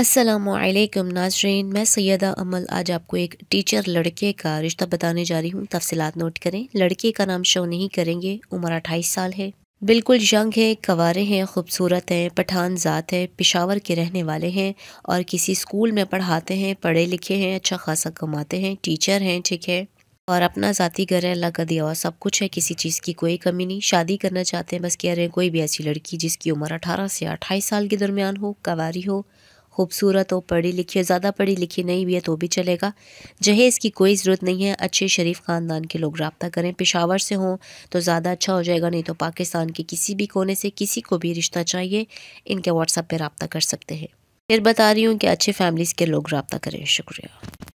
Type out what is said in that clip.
असलकम नाजरीन मैं सैदा अमल आज आपको एक टीचर लड़के का रिश्ता बताने जा रही हूँ तफसीत नोट करें लड़के का नाम शो नहीं करेंगे उम्र अट्ठाईस साल है बिल्कुल यंग है कवारे हैं खूबसूरत हैं पठान ज़ात है पिशावर के रहने वाले हैं और किसी स्कूल में पढ़ाते हैं पढ़े लिखे हैं अच्छा खासा कमाते हैं टीचर हैं ठीक है और अपना ज़ाती घर है अल्लाह का दिया हुआ सब कुछ है किसी चीज़ की कोई कमी नहीं शादी करना चाहते हैं बस कह रहे हैं कोई भी ऐसी लड़की जिसकी उम्र अठारह से अट्ठाईस साल के दरमियान हो कवारी हो खूबसूरत हो पढ़ी लिखी हो ज़्यादा पढ़ी लिखी नहीं भी है तो भी चलेगा जहेज़ की कोई ज़रूरत नहीं है अच्छे शरीफ ख़ानदान के लोग रबता करें पेशावर से हों तो ज़्यादा अच्छा हो जाएगा नहीं तो पाकिस्तान के किसी भी कोने से किसी को भी रिश्ता चाहिए इनके व्हाट्सअप पर रबता कर सकते हैं फिर बता रही हूँ कि अच्छे फैमिलीज़ के लोग रबता करें शुक्रिया